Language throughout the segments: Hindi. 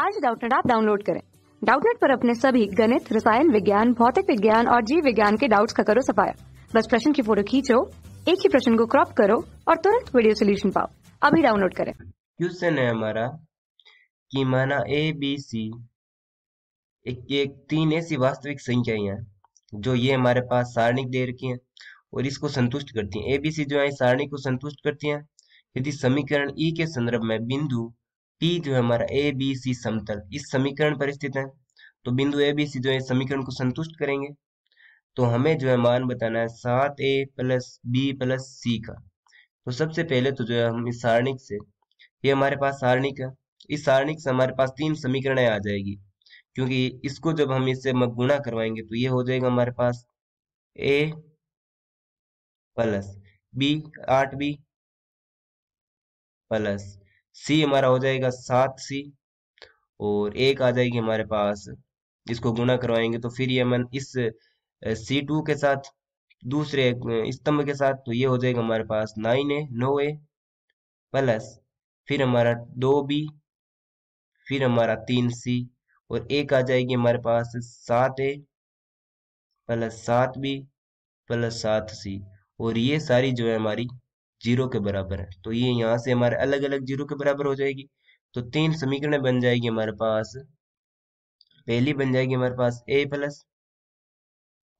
आज डाउटनेट आप डाउनलोड करें डाउटनेट पर अपने सभी गणित रसायन विज्ञान भौतिक विज्ञान और जीव विज्ञान के डाउट्स का करो सफाया बस प्रश्न की फोटो खींचो एक ही प्रश्न को क्रॉप करो और तुरंत वीडियो सोल्यूशन पाओ अभी डाउनलोड करें क्वेश्चन है हमारा कि माना ए बी सी एक, एक तीन ऐसी वास्तविक संख्याएं हैं जो ये हमारे पास सारणिक दे रखी हैं और इसको संतुष्ट करती हैं ए बी सी जो है सारणिक को संतुष्ट करती हैं यदि समीकरण ई e के संदर्भ में बिंदु पी जो है हमारा ए बी सी समतल इस समीकरण पर स्थित है तो बिंदु ए बी सी जो है समीकरण को संतुष्ट करेंगे तो हमें जो है मान बताना है सात A plus B plus C का तो सबसे पहले तो जो है हम इस सारणिक से ये हमारे पास सारणिक है इस सारणिक से हमारे पास तीन समीकरण आ जाएगी क्योंकि इसको जब हम इससे गुणा करवाएंगे तो ये हो जाएगा हमारे पास ए प्लस बी आठ बी प्लस सी हमारा हो जाएगा सात सी और एक आ जाएगी हमारे पास इसको गुना करवाएंगे तो फिर ये मन इस सी टू के साथ दूसरे स्तंभ के साथ तो ये हो जाएगा हमारे पास nine A now A plus फिर हमारा दो बी फिर हमारा तीन सी और एक आ जाएगी हमारे पास सात ए प्लस सात बी प्लस सात सी और ये सारी जो है हमारी जीरो के बराबर है तो ये यहाँ से हमारे अलग अलग जीरो के बराबर हो जाएगी तो तीन समीकरण बन जाएगी हमारे पास पहली बन जाएगी हमारे पास ए प्लस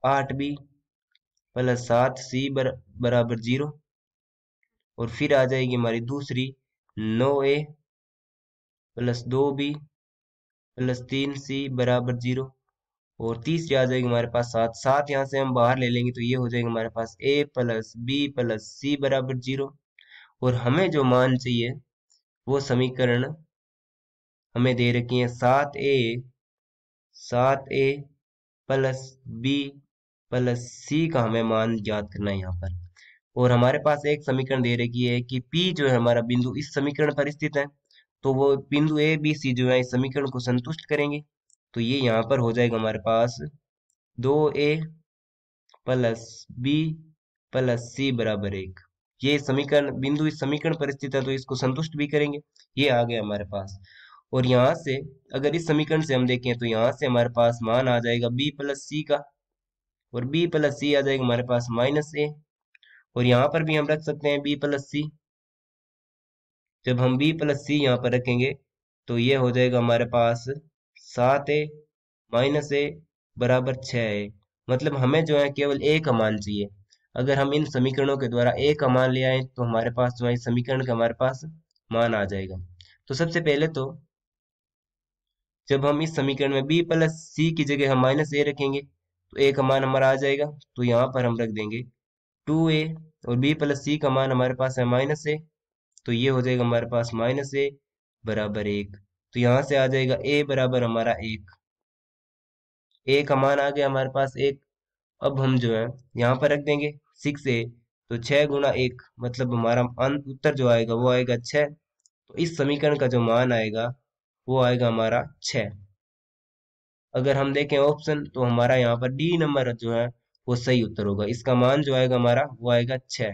आठ बी प्लस सात सी बर, बराबर जीरो और फिर आ जाएगी हमारी दूसरी नौ ए प्लस दो बी प्लस तीन सी बराबर जीरो और तीसरी आ जाएगी हमारे पास सात सात यहाँ से हम बाहर ले लेंगे तो ये हो जाएगा हमारे पास A plus B plus C बराबर जीरो और हमें जो मान चाहिए वो समीकरण हमें दे रखी है सात ए सात A plus B plus C का हमें मान ज्ञात करना है यहाँ पर और हमारे पास एक समीकरण दे रखी है कि पी जो है हमारा बिंदु इस समीकरण पर स्थित है तो वो बिंदु ए बी सी जो है इस समीकरण को संतुष्ट करेंगे तो ये यहाँ पर हो जाएगा हमारे पास दो A plus B plus C बराबर एक ये समीकरण बिंदु इस समीकरण पर स्थित है तो इसको संतुष्ट भी करेंगे ये आ गया हमारे पास और यहाँ से अगर इस समीकरण से हम देखें तो यहाँ से हमारे पास मान आ जाएगा बी प्लस सी का और बी प्लस सी आ जाएगा हमारे पास माइनस ए और यहाँ पर भी हम रख सकते हैं बी प्लस सी जब हम बी प्लस सी यहाँ पर रखेंगे तो ये हो जाएगा हमारे पास सात ए माइनस ए बराबर छः है मतलब हमें जो है केवल ए का मान चाहिए अगर हम इन समीकरणों के द्वारा ए का मान ले आए तो हमारे पास जो है समीकरण का हमारे पास मान आ जाएगा तो सबसे पहले तो जब हम इस समीकरण में बी प्लस सी की जगह हम माइनस ए रखेंगे तो ए का मान हमारा आ जाएगा तो यहाँ पर हम रख देंगे टू ए और बी प्लस सी का मान हमारे पास है माइनस ए तो ये हो जाएगा हमारे पास माइनस ए बराबर एक तो यहां से आ जाएगा ए बराबर हमारा एक एक मान आ गया हमारे पास एक अब हम जो है यहाँ पर रख देंगे सिक्स ए तो छह गुना एक मतलब हमारा अंत उत्तर जो आएगा वो आएगा छ तो इस समीकरण का जो मान आएगा वो आएगा हमारा छ अगर हम देखें ऑप्शन तो हमारा यहाँ पर डी नंबर जो है वो सही उत्तर होगा इसका मान जो आएगा हमारा वो आएगा छह